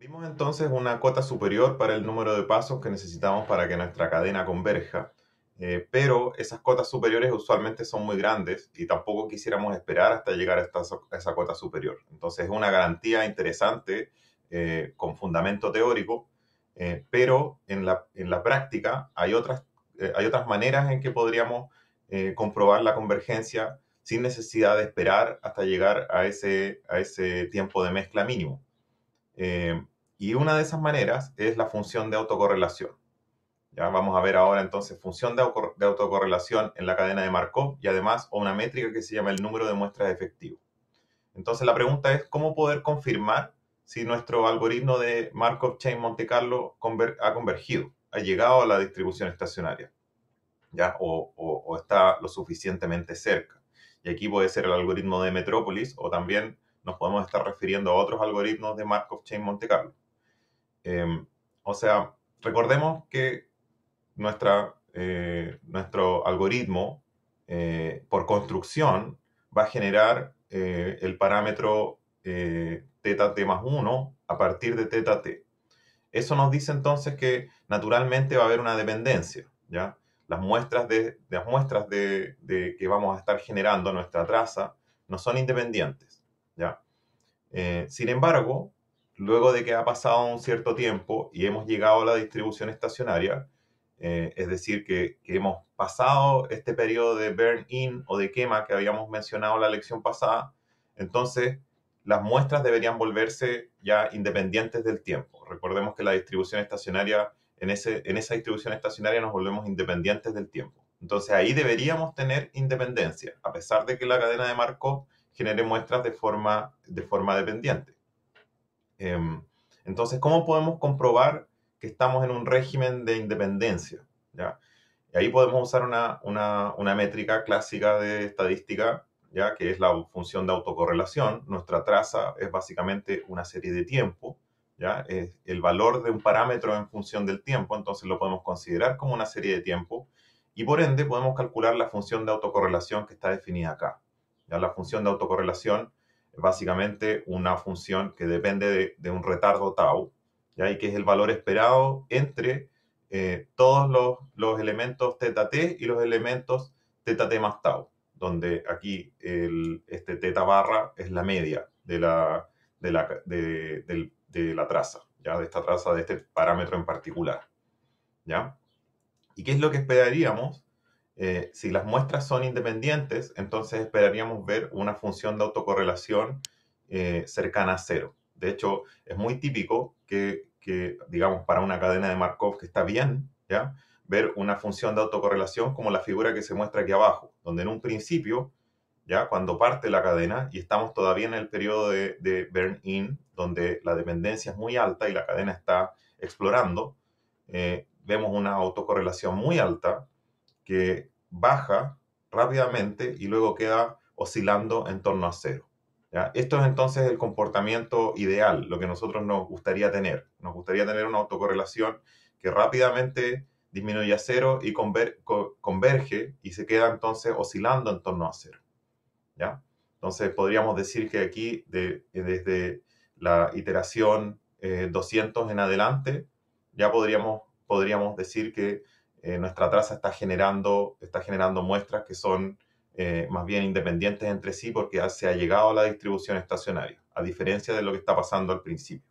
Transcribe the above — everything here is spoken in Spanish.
Vimos entonces una cuota superior para el número de pasos que necesitamos para que nuestra cadena converja, eh, pero esas cuotas superiores usualmente son muy grandes y tampoco quisiéramos esperar hasta llegar a, esa cuota superior. Entonces es una garantía interesante eh, con fundamento teórico, eh, pero en la, en la, práctica hay otras, hay otras maneras en que podríamos comprobar la convergencia sin necesidad de esperar hasta llegar a ese, a ese tiempo de mezcla mínimo. Eh, y una de esas maneras es la función de autocorrelación. Ya vamos a ver ahora entonces función de, autocorrelación en la cadena de Markov y además una métrica que se llama el número de muestras efectivo. Entonces la pregunta es cómo poder confirmar si nuestro algoritmo de Markov Chain Monte Carlo ha convergido, ha llegado a la distribución estacionaria, ¿ya? O, o, está lo suficientemente cerca. Y aquí puede ser el algoritmo de Metrópolis o también nos podemos estar refiriendo a otros algoritmos de Markov Chain Monte Carlo. Em, o sea, recordemos que nuestra, eh, nuestro algoritmo, eh, por construcción, va a generar eh, el parámetro teta t más 1 a partir de teta t. Eso nos dice entonces que naturalmente va a haber una dependencia, ¿ya? Las muestras, de, las muestras de que vamos a estar generando, nuestra traza, no son independientes eh, sin embargo, luego de que ha pasado un cierto tiempo y hemos llegado a la distribución estacionaria, eh, es decir, que, hemos pasado este periodo de burn-in o de quema que habíamos mencionado en la lección pasada, entonces las muestras deberían volverse ya independientes del tiempo. Recordemos que la distribución estacionaria, en, en esa distribución estacionaria nos volvemos independientes del tiempo. Entonces ahí deberíamos tener independencia, a pesar de que la cadena de Markov genere muestras de forma, de forma dependiente. Em, entonces, ¿cómo podemos comprobar que estamos en un régimen de independencia? ¿ya? ahí podemos usar una, una, métrica clásica de estadística, ¿ya? que es la función de autocorrelación. Nuestra traza es básicamente una serie de tiempo, ¿ya? es el valor de un parámetro en función del tiempo, entonces lo podemos considerar como una serie de tiempo y por ende podemos calcular la función de autocorrelación que está definida acá. La función de autocorrelación es básicamente una función que depende de, un retardo tau, ¿ya? y que es el valor esperado entre eh, todos los, los, elementos t y los elementos t más tau, donde aquí el, este teta barra es la media de la, de la traza, ¿ya? de esta traza, de este parámetro en particular. ¿ya? ¿Y qué es lo que esperaríamos? Eh, si las muestras son independientes, entonces esperaríamos ver una función de autocorrelación eh, cercana a cero. De hecho, es muy típico que, digamos, para una cadena de Markov que está bien, ¿ya? ver una función de autocorrelación como la figura que se muestra aquí abajo, donde en un principio, ya cuando parte la cadena, y estamos todavía en el periodo de, burn-in, donde la dependencia es muy alta y la cadena está explorando, eh, vemos una autocorrelación muy alta, que baja rápidamente y luego queda oscilando en torno a cero. ¿ya? Esto es entonces el comportamiento ideal, lo que nosotros nos gustaría tener. Nos gustaría tener una autocorrelación que rápidamente disminuye a cero y converge y se queda entonces oscilando en torno a cero. ¿ya? Entonces podríamos decir que aquí de, desde la iteración 200 eh, en adelante ya podríamos, podríamos decir que eh, nuestra traza está generando, está generando muestras que son eh, más bien independientes entre sí porque se ha llegado a la distribución estacionaria, a diferencia de lo que está pasando al principio.